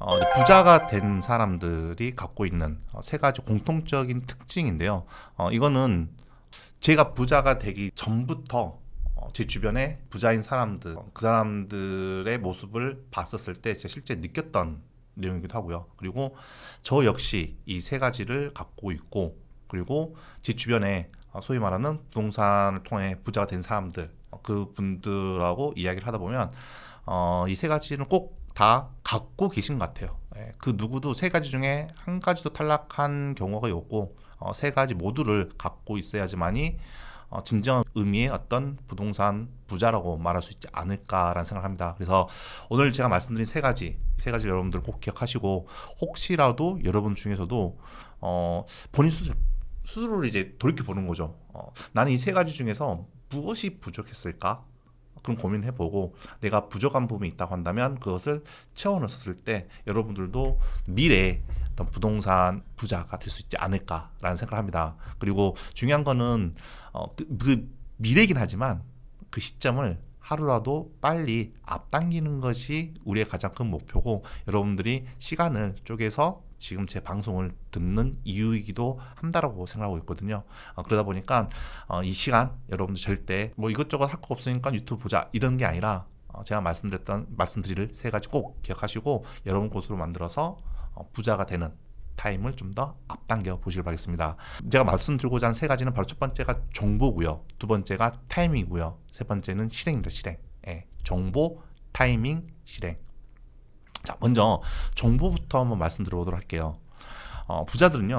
어, 부자가 된 사람들이 갖고 있는 어, 세 가지 공통적인 특징인데요. 어, 이거는 제가 부자가 되기 전부터 어, 제 주변에 부자인 사람들, 어, 그 사람들의 모습을 봤었을 때 제가 실제 느꼈던 내용이기도 하고요. 그리고 저 역시 이 세 가지를 갖고 있고, 그리고 제 주변에 어, 소위 말하는 부동산을 통해 부자가 된 사람들, 그 분들하고 이야기를 하다 보면 어, 이세 가지는 꼭다 갖고 계신 것 같아요. 예, 그 누구도 세 가지 중에 한 가지도 탈락한 경우가 없고 어, 세 가지 모두를 갖고 있어야지만이 어, 진정한 의미의 어떤 부동산 부자라고 말할 수 있지 않을까라는 생각 합니다. 그래서 오늘 제가 말씀드린 세 가지, 세 가지 여러분들 꼭 기억하시고 혹시라도 여러분 중에서도 어, 본인 수술, 스스로를 이제 돌이켜 보는 거죠. 어, 나는 이 세 가지 중에서 무엇이 부족했을까? 조금 고민해보고 내가 부족한 부분이 있다고 한다면 그것을 채워넣었을 때 여러분들도 미래에 어떤 부동산 부자가 될 수 있지 않을까라는 생각을 합니다. 그리고 중요한 거는 어, 그, 그 미래긴 이 하지만 그 시점을 하루라도 빨리 앞당기는 것이 우리의 가장 큰 목표고 여러분들이 시간을 쪼개서 지금 제 방송을 듣는 이유이기도 한다라고 생각하고 있거든요. 어, 그러다 보니까 어, 이 시간 여러분들 절대 뭐 이것저것 할 거 없으니까 유튜브 보자 이런 게 아니라 어, 제가 말씀드렸던 말씀드릴 세 가지 꼭 기억하시고 여러분 곳으로 만들어서 어, 부자가 되는 타임을 좀 더 앞당겨 보시길 바라겠습니다. 제가 말씀드리고자 한 세 가지는 바로 첫 번째가 정보고요. 두 번째가 타이밍이고요. 세 번째는 실행입니다. 실행. 예, 정보, 타이밍, 실행. 자, 먼저 정보부터 한번 말씀드려보도록 할게요. 어, 부자들은요,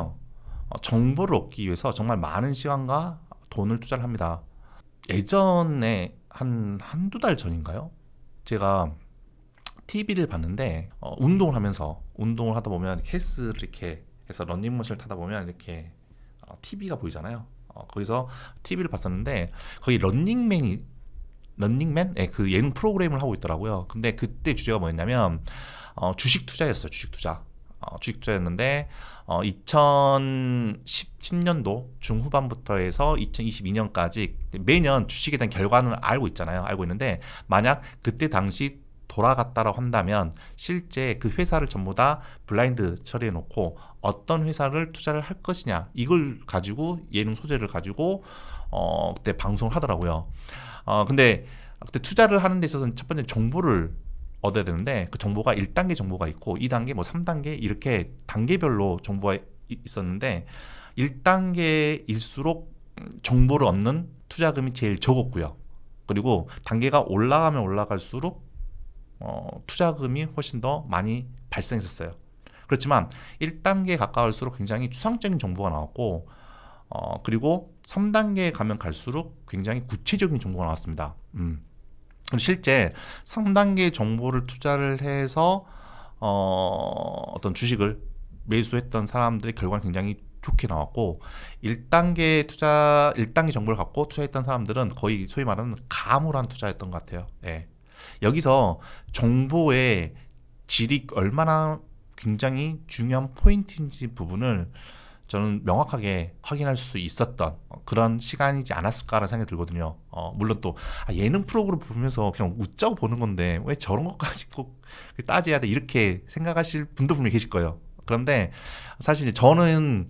어, 정보를 얻기 위해서 정말 많은 시간과 돈을 투자를 합니다. 예전에 한, 한 두 달 전인가요? 제가 TV를 봤는데, 어, 운동을 하면서, 운동을 하다 보면 헬스를 이렇게 해서 런닝머신을 타다 보면 이렇게 어, TV가 보이잖아요. 어, 거기서 TV를 봤었는데, 거기 런닝맨이 런닝맨? 네, 그 예능 프로그램을 하고 있더라고요. 근데 그때 주제가 뭐였냐면 어, 주식 투자였어요. 주식 투자. 어, 주식 투자였는데 어, 2 0 1 7년도 중후반부터 해서 2022년까지 매년 주식에 대한 결과는 알고 있잖아요. 알고 있는데 만약 그때 당시 돌아갔다라고 한다면 실제 그 회사를 전부 다 블라인드 처리해 놓고 어떤 회사를 투자를 할 것이냐 이걸 가지고 예능 소재를 가지고 어 그때 방송을 하더라고요. 어 근데 그때 투자를 하는 데 있어서는 첫 번째 정보를 얻어야 되는데 그 정보가 1단계 정보가 있고 2단계 뭐 3단계 이렇게 단계별로 정보가 있었는데 1단계일수록 정보를 얻는 투자금이 제일 적었고요. 그리고 단계가 올라가면 올라갈수록 어, 투자금이 훨씬 더 많이 발생했었어요. 그렇지만 1단계에 가까울수록 굉장히 추상적인 정보가 나왔고 어, 그리고 3단계에 가면 갈수록 굉장히 구체적인 정보가 나왔습니다. 음. 실제 3단계 정보를 투자를 해서 어, 어떤 주식을 매수했던 사람들의 결과는 굉장히 좋게 나왔고 1단계 투자 1단계 정보를 갖고 투자했던 사람들은 거의 소위 말하는 가물한 투자였던 것 같아요. 예. 여기서 정보의 질이 얼마나 굉장히 중요한 포인트인지 부분을 저는 명확하게 확인할 수 있었던 그런 시간이지 않았을까라는 생각이 들거든요. 어, 물론 또 아, 예능 프로그램 보면서 그냥 웃자고 보는 건데 왜 저런 것까지 꼭 그 따져야 돼 이렇게 생각하실 분도 분명히 계실 거예요. 그런데 사실 저는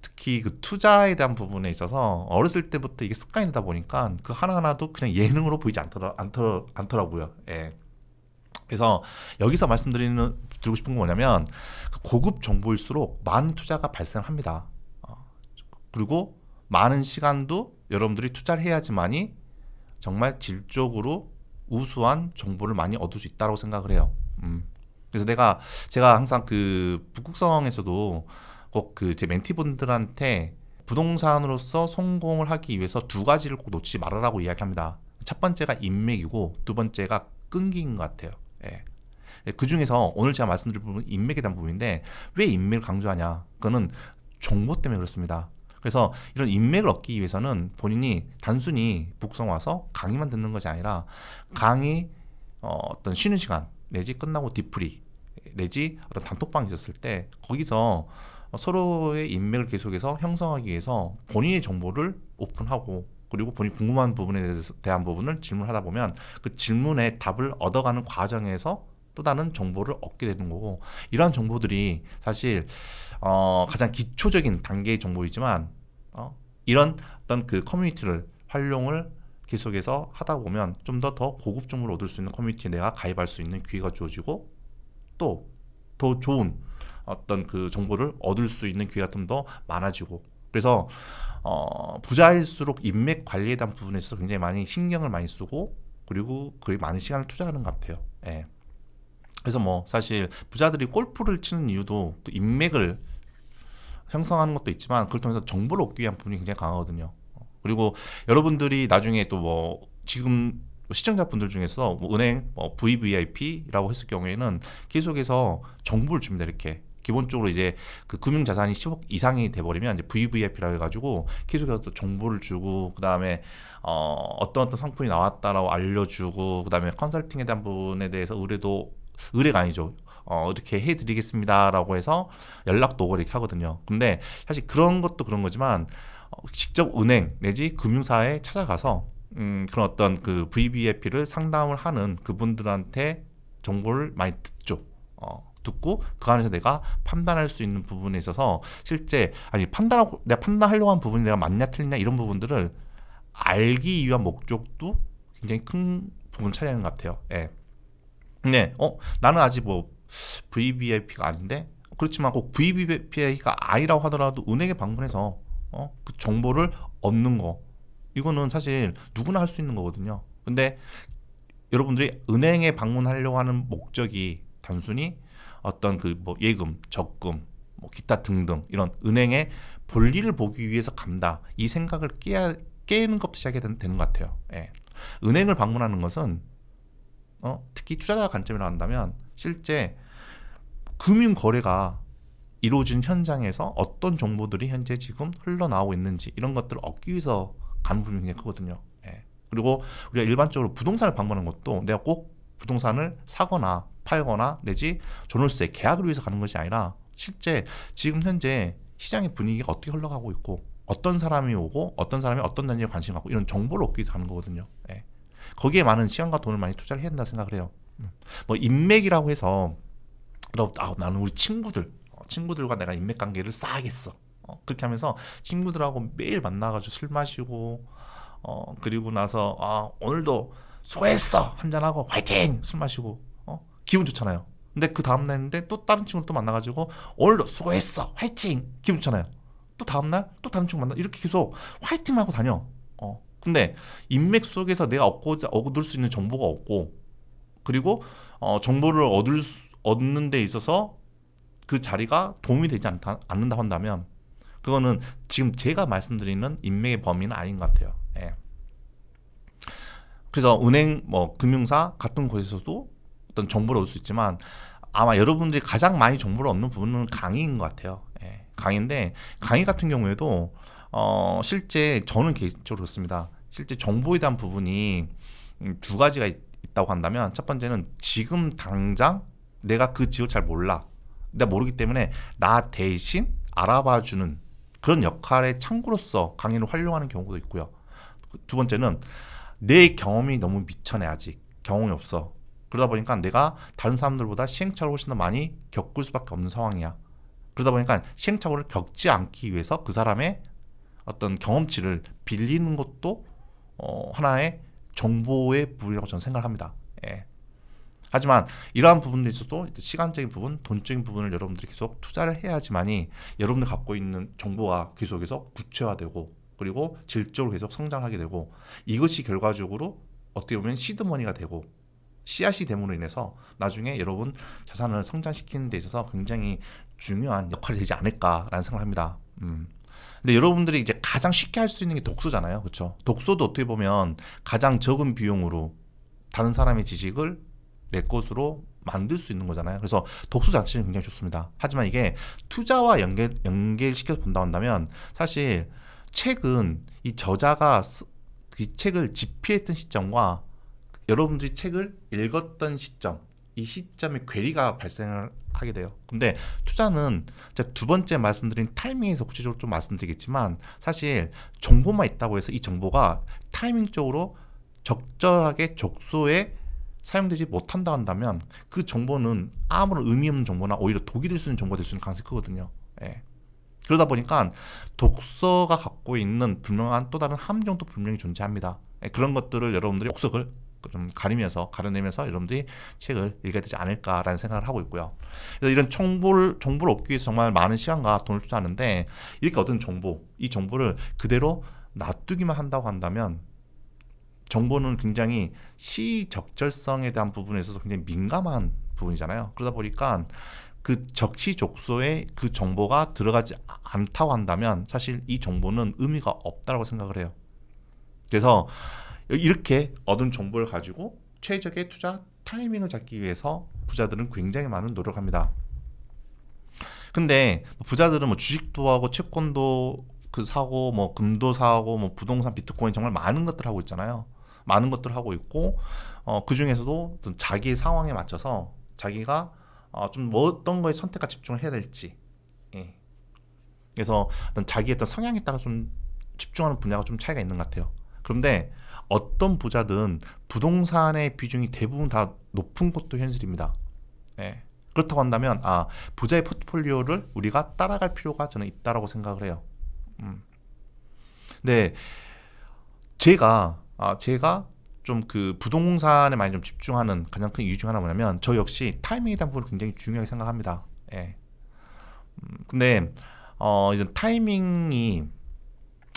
특히 그 투자에 대한 부분에 있어서 어렸을 때부터 이게 습관이 되다 보니까 그 하나하나도 그냥 예능으로 보이지 않더라, 않더, 않더라고요. 예. 그래서 여기서 말씀드리는 드리고 싶은 건 뭐냐면 그 고급 정보일수록 많은 투자가 발생합니다. 어, 그리고 많은 시간도 여러분들이 투자를 해야지만이 정말 질적으로 우수한 정보를 많이 얻을 수 있다고 생각을 해요. 음. 그래서 내가 제가 항상 그 북극성에서도 꼭그제 멘티분들한테 부동산으로서 성공을 하기 위해서 두 가지를 꼭놓지 말아라고 이야기합니다. 첫 번째가 인맥이고 두 번째가 끈기인 것 같아요. 예. 예 그 중에서 오늘 제가 말씀드릴 부분은 인맥에 대한 부분인데 왜 인맥을 강조하냐? 그거는 정보 때문에 그렇습니다. 그래서 이런 인맥을 얻기 위해서는 본인이 단순히 북성 와서 강의만 듣는 것이 아니라 강의 어, 어떤 쉬는 시간 내지 끝나고 디프리 내지 어떤 단톡방이 있었을 때 거기서 서로의 인맥을 계속해서 형성하기 위해서 본인의 정보를 오픈하고 그리고 본인이 궁금한 부분에 대해서 대한 부분을 질문하다 보면 그 질문에 답을 얻어가는 과정에서 또 다른 정보를 얻게 되는 거고 이러한 정보들이 사실 어, 가장 기초적인 단계의 정보이지만 어, 이런 어떤 그 커뮤니티를 활용을 계속해서 하다 보면 좀 더더 더 고급 정보를 얻을 수 있는 커뮤니티에 내가 가입할 수 있는 기회가 주어지고 또 더 좋은 어떤 그 정보를 얻을 수 있는 기회가 좀 더 많아지고 그래서 어, 부자일수록 인맥 관리에 대한 부분에 있어서 굉장히 많이 신경을 많이 쓰고 그리고 그리 많은 시간을 투자하는 것 같아요. 예. 그래서 뭐 사실 부자들이 골프를 치는 이유도 그 인맥을 형성하는 것도 있지만 그걸 통해서 정보를 얻기 위한 부분이 굉장히 강하거든요. 그리고 여러분들이 나중에 또 뭐 지금 시청자분들 중에서 뭐 은행 뭐 VVIP라고 했을 경우에는 계속해서 정보를 줍니다 이렇게 기본적으로 이제 그 금융 자산이 10억 이상이 돼버리면 이제 VVIP라고 해가지고 계속해서 정보를 주고 그 다음에 어 어떤 어떤 상품이 나왔다라고 알려주고 그 다음에 컨설팅에 대한 부분에 대해서 의뢰도 의뢰가 아니죠. 어, 이렇게 해드리겠습니다라고 해서 연락도 오고 이렇게 하거든요. 근데 사실 그런 것도 그런 거지만 어, 직접 은행 내지 금융사에 찾아가서 음, 그런 어떤 그 VVIP를 상담을 하는 그분들한테 정보를 많이 듣죠. 어. 듣고 그 안에서 내가 판단할 수 있는 부분에 있어서 실제 아니 판단하고 내가 판단하려고 한 부분이 내가 맞냐 틀리냐 이런 부분들을 알기 위한 목적도 굉장히 큰 부분 차이하는 것 같아요. 예. 네, 어 나는 아직 뭐 VVIP가 아닌데 그렇지만 꼭 VVIP가 아니라고 하더라도 은행에 방문해서 어, 그 정보를 얻는 거 이거는 사실 누구나 할 수 있는 거거든요. 근데 여러분들이 은행에 방문하려고 하는 목적이 단순히 어떤 그뭐 예금, 적금, 뭐 기타 등등 이런 은행의 볼일을 보기 위해서 간다 이 생각을 깨야 깨는 것부터 시작이 되는, 되는 것 같아요. 예. 은행을 방문하는 것은 어, 특히 투자자 관점이라 한다면 실제 금융 거래가 이루어진 현장에서 어떤 정보들이 현재 지금 흘러나오고 있는지 이런 것들을 얻기 위해서 가는 부분이 굉장히 크거든요. 예. 그리고 우리가 일반적으로 부동산을 방문하는 것도 내가 꼭 부동산을 사거나 팔거나 내지 존홀스의 계약을 위해서 가는 것이 아니라 실제 지금 현재 시장의 분위기가 어떻게 흘러가고 있고 어떤 사람이 오고 어떤 사람이 어떤 단지에 관심 갖고 이런 정보를 얻기 위해서 가는 거거든요. 예. 거기에 많은 시간과 돈을 많이 투자를 해야 된다 생각을 해요. 음. 뭐 인맥이라고 해서 아, 나는 우리 친구들 어, 친구들과 내가 인맥 관계를 쌓겠어 어, 그렇게 하면서 친구들하고 매일 만나가지고 술 마시고 어, 그리고 나서 아, 오늘도 수고했어 한잔하고 화이팅 술 마시고 기분 좋잖아요. 근데 그 다음 날인데 또 다른 친구를 또 만나가지고 오늘도 수고했어 화이팅 기분 좋잖아요. 또 다음 날 또 다른 친구 만나 이렇게 계속 화이팅 하고 다녀. 어 근데 인맥 속에서 내가 얻고자 얻을 수 있는 정보가 없고 그리고 어, 정보를 얻을 수, 얻는 데 있어서 그 자리가 도움이 되지 않다, 않는다 한다면 그거는 지금 제가 말씀드리는 인맥의 범위는 아닌 것 같아요. 예. 그래서 은행, 뭐 금융사 같은 곳에서도 어떤 정보를 얻을 수 있지만 아마 여러분들이 가장 많이 정보를 얻는 부분은 강의인 것 같아요. 예, 강의인데 강의 같은 경우에도 어, 실제 저는 개인적으로 그렇습니다. 실제 정보에 대한 부분이 음, 두 가지가 있, 다고 한다면 첫 번째는 지금 당장 내가 그 지역 잘 몰라. 내가 모르기 때문에 나 대신 알아봐 주는 그런 역할의 창구로서 강의를 활용하는 경우도 있고요. 두 번째는 내 경험이 너무 미천해 아직 경험이 없어. 그러다 보니까 내가 다른 사람들보다 시행착오를 훨씬 더 많이 겪을 수밖에 없는 상황이야. 그러다 보니까 시행착오를 겪지 않기 위해서 그 사람의 어떤 경험치를 빌리는 것도 어, 하나의 정보의 부분이라고 저는 생각합니다. 예. 하지만 이러한 부분에 있어도 시간적인 부분, 돈적인 부분을 여러분들이 계속 투자를 해야지만이 여러분들 갖고 있는 정보가 계속해서 구체화되고 그리고 질적으로 계속 성장하게 되고 이것이 결과적으로 어떻게 보면 시드머니가 되고 씨앗이 됨으로 인해서 나중에 여러분 자산을 성장시키는 데 있어서 굉장히 중요한 역할이 되지 않을까라는 생각을 합니다. 음. 근데 여러분들이 이제 가장 쉽게 할 수 있는 게 독서잖아요. 그렇죠? 독서도 어떻게 보면 가장 적은 비용으로 다른 사람의 지식을 내 것으로 만들 수 있는 거잖아요. 그래서 독서 자체는 굉장히 좋습니다. 하지만 이게 투자와 연계 연계시켜서 본다 한다면 사실 책은 이 저자가 이 책을 집필했던 시점과 여러분들이 책을 읽었던 시점 이 시점에 괴리가 발생을 하게 돼요. 근데 투자는 두 번째 말씀드린 타이밍에서 구체적으로 좀 말씀드리겠지만 사실 정보만 있다고 해서 이 정보가 타이밍적으로 적절하게 적소에 사용되지 못한다 한다면 그 정보는 아무런 의미 없는 정보나 오히려 독이 될 수 있는 정보가 될 수 있는 가능성이 크거든요. 예. 그러다 보니까 독서가 갖고 있는 분명한 또 다른 함정도 분명히 존재합니다. 예. 그런 것들을 여러분들이 독서를 좀 가리면서 가려내면서 여러분들이 책을 읽어야 되지 않을까라는 생각을 하고 있고요. 그래서 이런 정보를 정보를 얻기 위해서 정말 많은 시간과 돈을 투자하는데 이렇게 얻은 정보, 이 정보를 그대로 놔두기만 한다고 한다면 정보는 굉장히 시적절성에 대한 부분에 있어서 굉장히 민감한 부분이잖아요. 그러다 보니까 그 적시족소에 그 정보가 들어가지 않다고 한다면 사실 이 정보는 의미가 없다고 생각을 해요. 그래서 이렇게 얻은 정보를 가지고 최적의 투자 타이밍을 잡기 위해서 부자들은 굉장히 많은 노력합니다. 근데 뭐 부자들은 뭐 주식도 하고 채권도 그 사고 뭐 금도 사고 뭐 부동산 비트코인 정말 많은 것들 하고 있잖아요. 많은 것들 하고 있고 어, 그 중에서도 자기 의 상황에 맞춰서 자기가 어, 좀뭐 어떤 거에 선택과 집중을 해야 될지. 예. 그래서 자기 어떤 성향에 따라 좀 집중하는 분야가 좀 차이가 있는 것 같아요. 그런데 어떤 부자든 부동산의 비중이 대부분 다 높은 것도 현실입니다. 예. 그렇다고 한다면 아 부자의 포트폴리오를 우리가 따라갈 필요가 저는 있다라고 생각을 해요. 음. 네, 제가 아, 제가 좀 그 부동산에 많이 좀 집중하는 가장 큰 이유 중 하나 뭐냐면 저 역시 타이밍에 대한 부분을 굉장히 중요하게 생각합니다. 예. 음, 근데 어 이제 타이밍이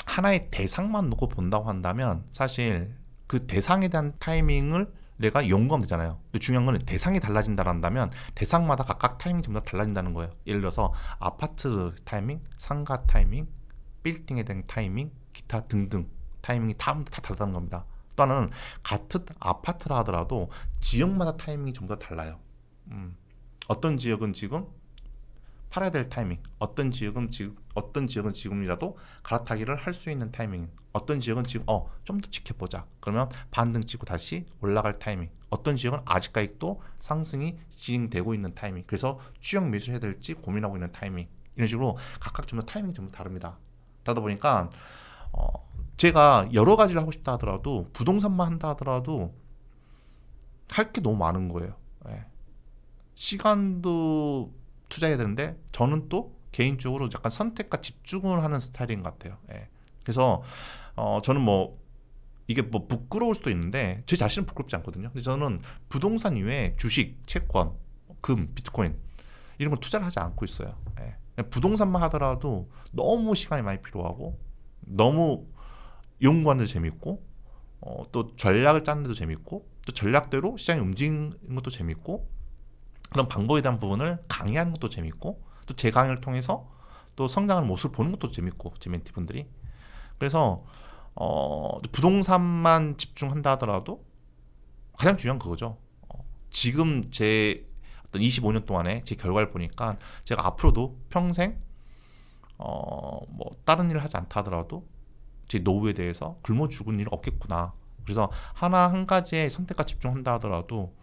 하나의 대상만 놓고 본다고 한다면 사실 그 대상에 대한 타이밍을 내가 연구하면 되잖아요. 근데 중요한 거는 대상이 달라진다란다면 대상마다 각각 타이밍이 좀 더 달라진다는 거예요. 예를 들어서 아파트 타이밍, 상가 타이밍, 빌딩에 대한 타이밍, 기타 등등 타이밍이 다, 다 다르다는 겁니다. 또 하나는 같은 아파트라 하더라도 지역마다 타이밍이 좀 더 달라요. 음. 어떤 지역은 지금 팔아야 될 타이밍 어떤 지역은 지금 어떤 지역은 지금이라도 갈아타기를 할 수 있는 타이밍 어떤 지역은 지금 어 좀 더 지켜보자 그러면 반등 치고 다시 올라갈 타이밍 어떤 지역은 아직까지 또 상승이 진행되고 있는 타이밍 그래서 추격 매수를 해야 될지 고민하고 있는 타이밍 이런 식으로 각각 좀더 타이밍이 좀 다릅니다 그러다 보니까 어, 제가 여러 가지를 하고 싶다 하더라도 부동산만 한다 하더라도 할 게 너무 많은 거예요 예. 시간도 투자해야 되는데 저는 또 개인적으로 약간 선택과 집중을 하는 스타일인 것 같아요. 예. 그래서 어, 저는 뭐 이게 뭐 부끄러울 수도 있는데 제 자신은 부끄럽지 않거든요. 근데 저는 부동산 이외에 주식, 채권, 금, 비트코인 이런 걸 투자를 하지 않고 있어요. 예. 부동산만 하더라도 너무 시간이 많이 필요하고 너무 연구하는데 재밌고 어, 또 전략을 짜는데도 재밌고 또 전략대로 시장이 움직이는 것도 재밌고 그런 방법에 대한 부분을 강의하는 것도 재밌고 또 제 강의를 통해서 또 성장하는 모습을 보는 것도 재밌고 제 멘티 분들이 그래서 어, 부동산만 집중한다 하더라도 가장 중요한 그거죠. 어, 지금 제 어떤 25년 동안에 제 결과를 보니까 제가 앞으로도 평생 어, 뭐 다른 일을 하지 않다 하더라도 제 노후에 대해서 굶어 죽은 일 없겠구나. 그래서 하나 한 가지의 선택과 집중한다 하더라도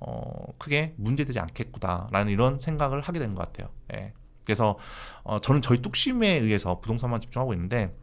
어, 크게 문제되지 않겠구나라는 이런 생각을 하게 된 것 같아요. 예. 그래서 어, 저는 저희 뚝심에 의해서 부동산만 집중하고 있는데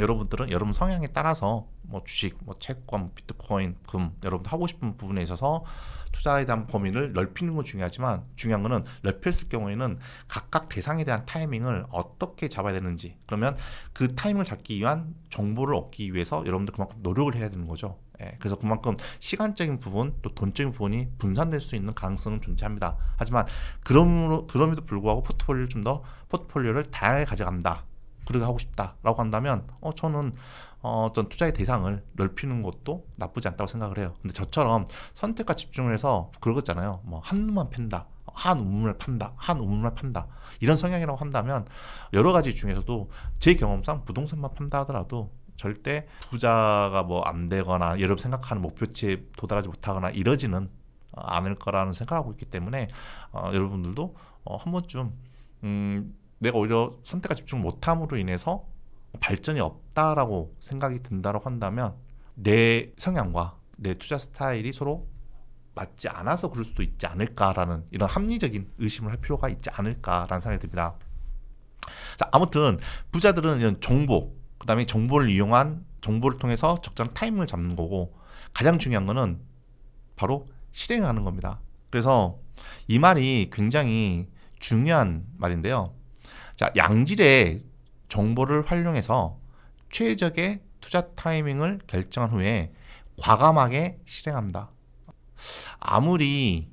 여러분들은 여러분 성향에 따라서 뭐 주식, 뭐 채권, 뭐 비트코인, 금 여러분 하고 싶은 부분에 있어서 투자에 대한 범위를 넓히는 건 중요하지만 중요한 거는 넓혔을 경우에는 각각 대상에 대한 타이밍을 어떻게 잡아야 되는지 그러면 그 타이밍을 잡기 위한 정보를 얻기 위해서 여러분들 그만큼 노력을 해야 되는 거죠. 예, 그래서 그만큼 시간적인 부분 또 돈적인 부분이 분산될 수 있는 가능성은 존재합니다. 하지만 그럼으로 그럼에도 불구하고 포트폴리오를 좀 더 포트폴리오를 다양하게 가져간다. 그렇게 하고 싶다라고 한다면 어 저는 어, 떤 투자의 대상을 넓히는 것도 나쁘지 않다고 생각을 해요. 근데 저처럼 선택과 집중을 해서 그러잖아요뭐 한눈만 팬다. 한 우물을 판다, 한 우물을 판다 이런 성향이라고 한다면 여러 가지 중에서도 제 경험상 부동산만 판다 하더라도 절대 부자가 뭐 안 되거나 여러분 생각하는 목표치에 도달하지 못하거나 이러지는 어, 않을 거라는 생각하고 있기 때문에 어, 여러분들도 어, 한 번쯤 음, 내가 오히려 선택과 집중 못함으로 인해서 발전이 없다라고 생각이 든다고 한다면 내 성향과 내 투자 스타일이 서로 맞지 않아서 그럴 수도 있지 않을까라는 이런 합리적인 의심을 할 필요가 있지 않을까라는 생각이 듭니다. 자, 아무튼 부자들은 이런 정보, 그다음에 정보를 이용한 정보를 통해서 적절한 타이밍을 잡는 거고 가장 중요한 거는 바로 실행하는 겁니다. 그래서 이 말이 굉장히 중요한 말인데요. 자, 양질의 정보를 활용해서 최적의 투자 타이밍을 결정한 후에 과감하게 실행합니다. 아무리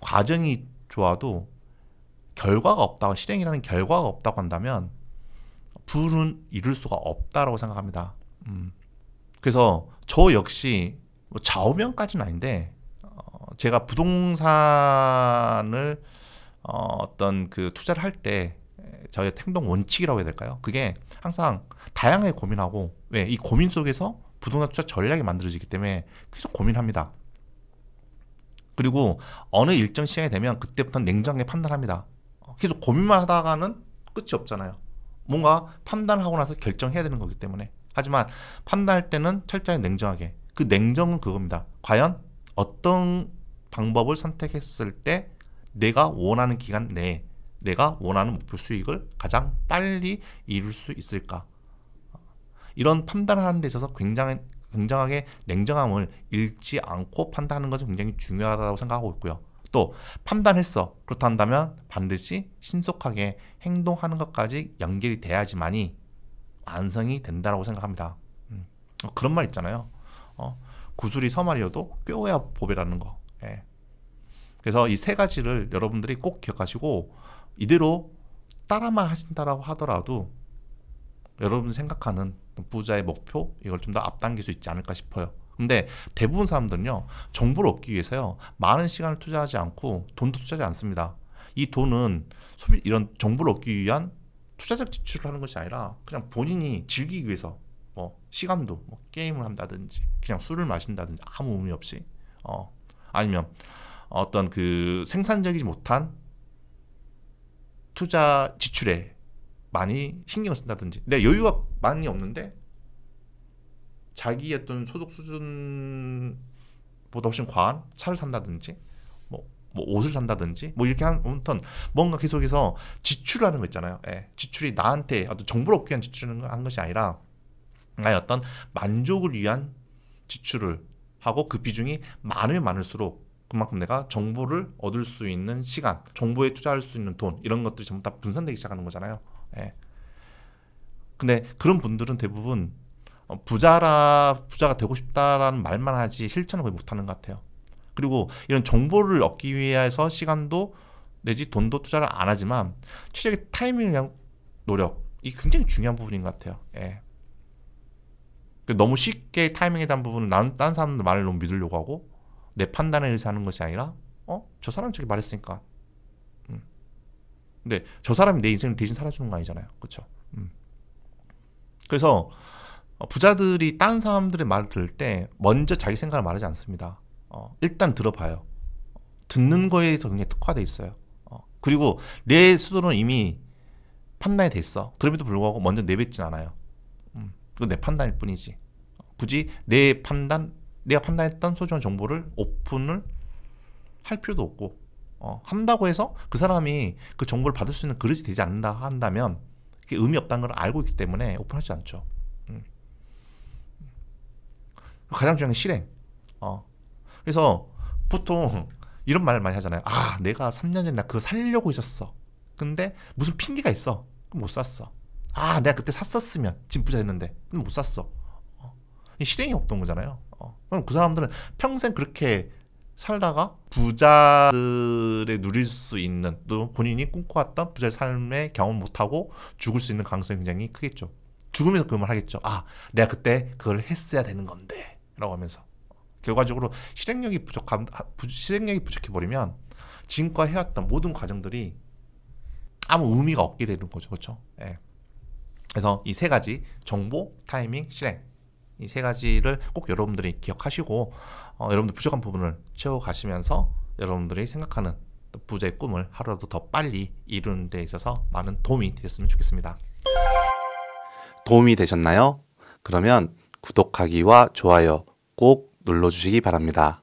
과정이 좋아도 결과가 없다고 실행이라는 결과가 없다고 한다면 불은 이룰 수가 없다라고 생각합니다. 음. 그래서 저 역시 뭐 좌우명까지는 아닌데 어, 제가 부동산을 어, 떤그 투자를 할 때 저의 행동 원칙이라고 해야 될까요? 그게 항상 다양하게 고민하고 왜이 네, 고민 속에서 부동산 투자 전략이 만들어지기 때문에 계속 고민합니다. 그리고 어느 일정 시간이 되면 그때부터 냉정하게 판단합니다. 어, 계속 고민만 하다가는 끝이 없잖아요. 뭔가 판단하고 나서 결정해야 되는 거기 때문에 하지만 판단할 때는 철저히 냉정하게 그 냉정은 그겁니다. 과연 어떤 방법을 선택했을 때 내가 원하는 기간 내에 내가 원하는 목표 수익을 가장 빨리 이룰 수 있을까? 이런 판단하는 데 있어서 굉장히 굉장하게 냉정함을 잃지 않고 판단하는 것이 굉장히 중요하다고 생각하고 있고요. 또 판단했어. 그렇다면 반드시 신속하게 행동하는 것까지 연결이 돼야지만이 완성이 된다라고 생각합니다. 음. 어, 그런 말 있잖아요. 어, 구슬이 서말이어도 꿰어야 법이라는 거. 예. 그래서 이 세 가지를 여러분들이 꼭 기억하시고 이대로 따라만 하신다라고 하더라도 여러분 생각하는 부자의 목표 이걸 좀 더 앞당길 수 있지 않을까 싶어요. 근데 대부분 사람들은요 정보를 얻기 위해서요 많은 시간을 투자하지 않고 돈도 투자하지 않습니다. 이 돈은 소비 이런 정보를 얻기 위한 투자적 지출을 하는 것이 아니라 그냥 본인이 즐기기 위해서 뭐 시간도 뭐 게임을 한다든지 그냥 술을 마신다든지 아무 의미 없이 어 아니면 어떤 그 생산적이지 못한 투자 지출에 많이 신경을 쓴다든지 내 여유가 많이 없는데 자기 어떤 소득 수준보다 훨씬 과한 차를 산다든지 뭐, 뭐 옷을 산다든지 뭐 이렇게 한 아무튼 뭔가 계속해서 지출 하는 거 있잖아요. 예. 지출이 나한테 어떤 정보를 얻기 위한 지출을 한 것이 아니라 나의 어떤 만족을 위한 지출을 하고 그 비중이 많으면 많을수록 그만큼 내가 정보를 얻을 수 있는 시간, 정보에 투자할 수 있는 돈 이런 것들이 전부 다 분산되기 시작하는 거잖아요. 예. 근데 그런 분들은 대부분 어, 부자라 부자가 되고 싶다라는 말만 하지 실천을 거의 못하는 것 같아요. 그리고 이런 정보를 얻기 위해서 시간도 내지 돈도 투자를 안 하지만 최적의 타이밍을 위한 노력이 굉장히 중요한 부분인 것 같아요. 예. 그 너무 쉽게 타이밍에 대한 부분은 나는 딴 사람들 말을 너무 믿으려고 하고 내 판단에 의사하는 것이 아니라 어저 사람 저기 말했으니까 음. 근데 저 사람이 내 인생을 대신 살아주는 거 아니잖아요 그렇죠 음. 그래서 어, 부자들이 다른 사람들의 말을 들을 때 먼저 자기 생각을 말하지 않습니다. 어, 일단 들어봐요. 듣는 거에서 굉장히 특화돼 있어요. 어, 그리고 내 수도는 이미 판단이 돼어 그럼에도 불구하고 먼저 내뱉진 않아요. 음, 그내 판단일 뿐이지. 어, 굳이 내 판단, 내가 판단했던 소중한 정보를 오픈을 할 필요도 없고 어, 한다고 해서 그 사람이 그 정보를 받을 수 있는 그릇이 되지 않는다 한다면 그게 의미 없다는 걸 알고 있기 때문에 오픈하지 않죠. 가장 중요한 게 실행. 어. 그래서 보통 이런 말을 많이 하잖아요. 아, 내가 3년 전에 나 그거 살려고 있었어. 근데 무슨 핑계가 있어. 못 샀어. 아, 내가 그때 샀었으면 지금 부자 됐는데 근데 못 샀어. 어. 실행이 없던 거잖아요. 어. 그럼 그 사람들은 평생 그렇게 살다가 부자들의 누릴 수 있는 또 본인이 꿈꿔왔던 부자의 삶에 경험 못하고 죽을 수 있는 가능성이 굉장히 크겠죠. 죽으면서 그 말 하겠죠. 아, 내가 그때 그걸 했어야 되는 건데. 라고 하면서 결과적으로 실행력이 부족함 실행력이 부족해 버리면 지금까지 해왔던 모든 과정들이 아무 의미가 없게 되는 거죠 그렇죠 예. 그래서 이 세 가지 정보 타이밍 실행 이 세 가지를 꼭 여러분들이 기억하시고 어, 여러분들 부족한 부분을 채워 가시면서 여러분들이 생각하는 부자의 꿈을 하루라도 더 빨리 이루는 데 있어서 많은 도움이 되셨으면 좋겠습니다 도움이 되셨나요? 그러면 구독하기와 좋아요 꼭 눌러주시기 바랍니다.